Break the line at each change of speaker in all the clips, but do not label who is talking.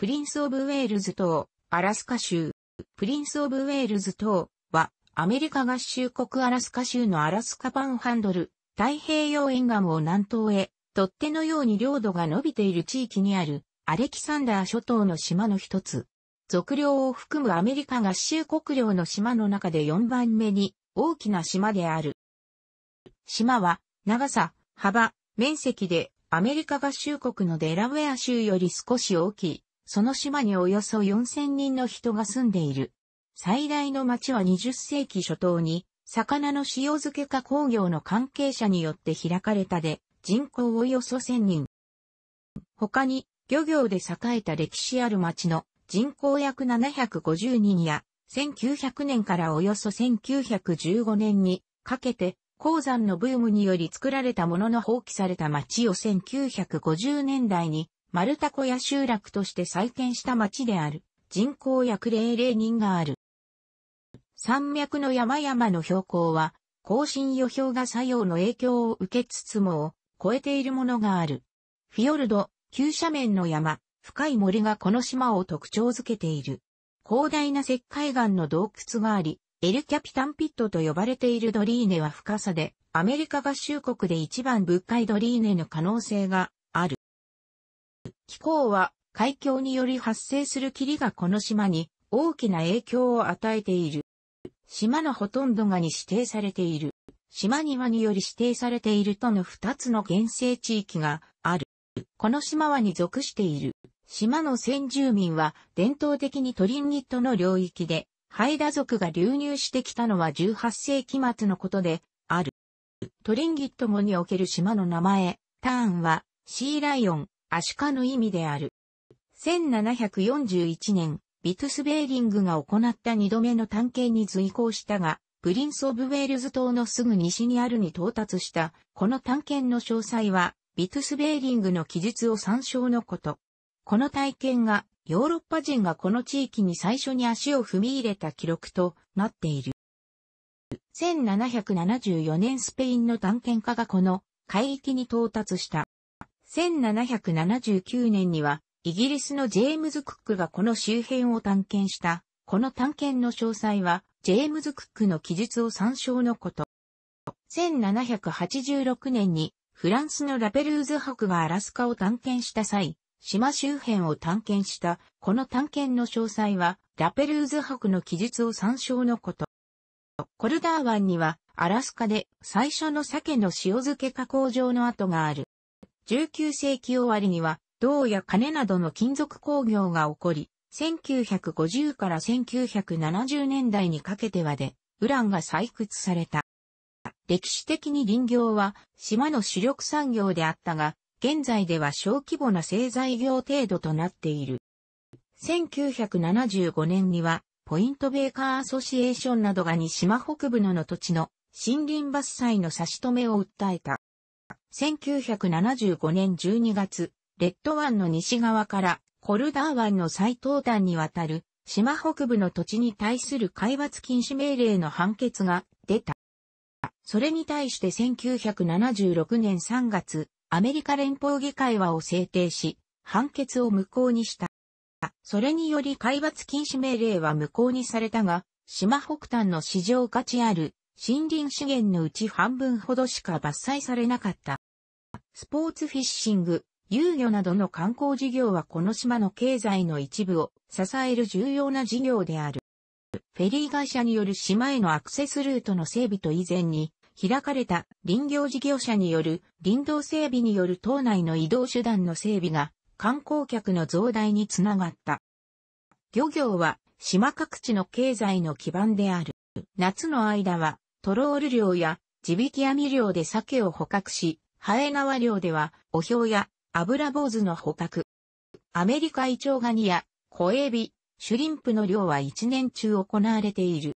プリンス・オブ・ウェールズ島、アラスカ州。プリンス・オブ・ウェールズ島は、アメリカ合衆国アラスカ州のアラスカパンハンドル、太平洋沿岸を南東へ、取っ手のように領土が伸びている地域にある、アレキサンダー諸島の島の一つ。属領を含むアメリカ合衆国領の島の中で4番目に大きな島である。島は長さ、幅、面積でアメリカ合衆国のデラウェア州より少し大きい。その島におよそ4000人の人が住んでいる。最大の町は20世紀初頭に、魚の塩漬け加工業の関係者によって開かれたで、人口およそ1000人。他に、漁業で栄えた歴史ある町の人口約750人や、1900年からおよそ1915年にかけて、鉱山のブームにより作られたものの放棄された町を1950年代に丸太小屋集落として再建した町である。人口約00人がある。山脈の山々の標高は、更新予標が作用の影響を受けつつも、超えているものがある。フィヨルド、急斜面の山、深い森がこの島を特徴づけている。広大な石灰岩の洞窟があり、エルキャピタンピットと呼ばれているドリーネは深さで、アメリカ合衆国で一番深いドリーネの可能性が気候は海峡により発生する霧がこの島に大きな影響を与えている。島のほとんどがに指定されている。島庭により指定されているとの二つの原生地域がある。この島はに属している。島の先住民は伝統的にトリンギットの領域で、ハイダ族が流入してきたのは18世紀末のことである。トリンギット語における島の名前、ターンはシーライオン、アシカの意味である。1741年、ビトゥスベーリングが行った二度目の探検に随行したが、プリンス・オブ・ウェールズ島のすぐ西にあるに到達した、この探検の詳細は、ビトゥスベーリングの記述を参照のこと。この体験が、ヨーロッパ人がこの地域に最初に足を踏み入れた記録となっている。1774年スペインの探検家がこの海域に到達した。1779年には、イギリスのジェームズ・クックがこの周辺を探検した。この探検の詳細は、ジェームズ・クックの記述を参照のこと。1786年に、フランスのラペルーズ博がアラスカを探検した際、島周辺を探検した、この探検の詳細は、ラペルーズ博の記述を参照のこと。コルダー湾には、アラスカで最初の鮭の塩漬け加工場の跡がある。19世紀終わりには、銅や金などの金属工業が起こり、1950から1970年代にかけてはで、ウランが採掘された。歴史的に林業は島の主力産業であったが、現在では小規模な製材業程度となっている。1975年には、ポイントベーカーアソシエーションなどが西島北部のの土地の森林伐採の差し止めを訴えた。1975年12月、レッド湾の西側からコルダー湾の最東端にわたる島北部の土地に対する海抜禁止命令の判決が出た。それに対して1976年3月、アメリカ連邦議会はを制定し、判決を無効にした。それにより海抜禁止命令は無効にされたが、島北端の市場価値ある森林資源のうち半分ほどしか伐採されなかった。スポーツフィッシング、遊漁などの観光事業はこの島の経済の一部を支える重要な事業である。フェリー会社による島へのアクセスルートの整備と以前に開かれた林業事業者による林道整備による島内の移動手段の整備が観光客の増大につながった。漁業は島各地の経済の基盤である。夏の間はトロール漁や地引き網漁で鮭を捕獲し、ハエ縄漁では、お氷や油坊主の捕獲。アメリカイチョウガニや小エビ、シュリンプの漁は一年中行われている。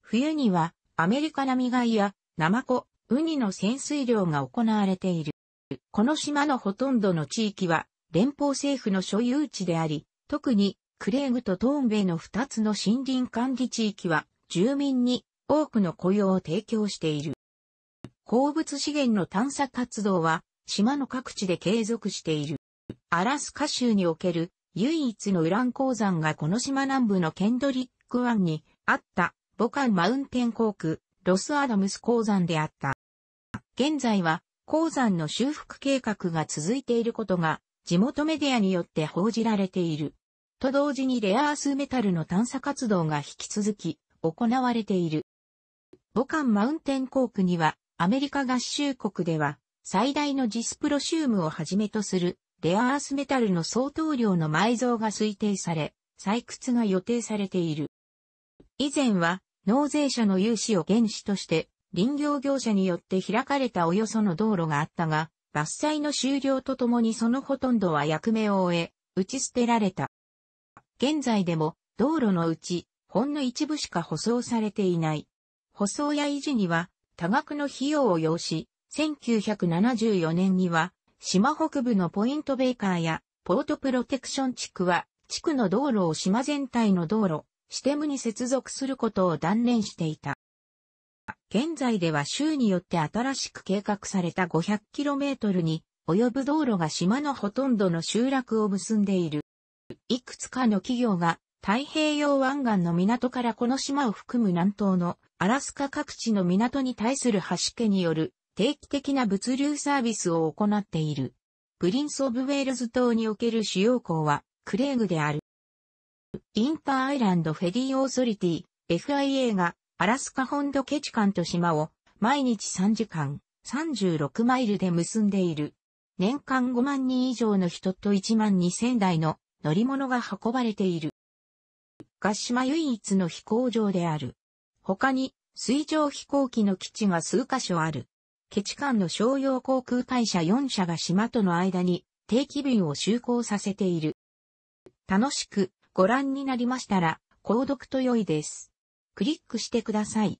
冬にはアメリカナミガイやナマコ、ウニの潜水漁が行われている。この島のほとんどの地域は連邦政府の所有地であり、特にクレーグとトーンベイの2つの森林管理地域は住民に多くの雇用を提供している。鉱物資源の探査活動は島の各地で継続している。アラスカ州における唯一のウラン鉱山がこの島南部のケンドリック湾にあったボカンマウンテン航空ロスアダムス鉱山であった。現在は鉱山の修復計画が続いていることが地元メディアによって報じられている。と同時にレアアースメタルの探査活動が引き続き行われている。母カンマウンテンコークには、アメリカ合衆国では、最大のジスプロシウムをはじめとする、レアアースメタルの相当量の埋蔵が推定され、採掘が予定されている。以前は、納税者の融資を原資として、林業業者によって開かれたおよその道路があったが、伐採の終了とともにそのほとんどは役目を終え、打ち捨てられた。現在でも、道路のうち、ほんの一部しか舗装されていない。舗装や維持には多額の費用を要し、1974年には島北部のポイントベイカーやポートプロテクション地区は地区の道路を島全体の道路、シテムに接続することを断念していた。現在では州によって新しく計画された 500km に及ぶ道路が島のほとんどの集落を結んでいる。いくつかの企業が太平洋湾岸の港からこの島を含む南東のアラスカ各地の港に対する橋家による定期的な物流サービスを行っている。プリンス・オブ・ウェールズ島における主要港はクレーグである。インターアイランドフェデーオーソリティ FIA がアラスカ本土ケチカンと島を毎日3時間36マイルで結んでいる。年間5万人以上の人と1万2000台の乗り物が運ばれている。合島唯一の飛行場である。他に、水上飛行機の基地が数箇所ある。ケチ間の商用航空会社4社が島との間に定期便を就航させている。楽しくご覧になりましたら、購読と良いです。クリックしてください。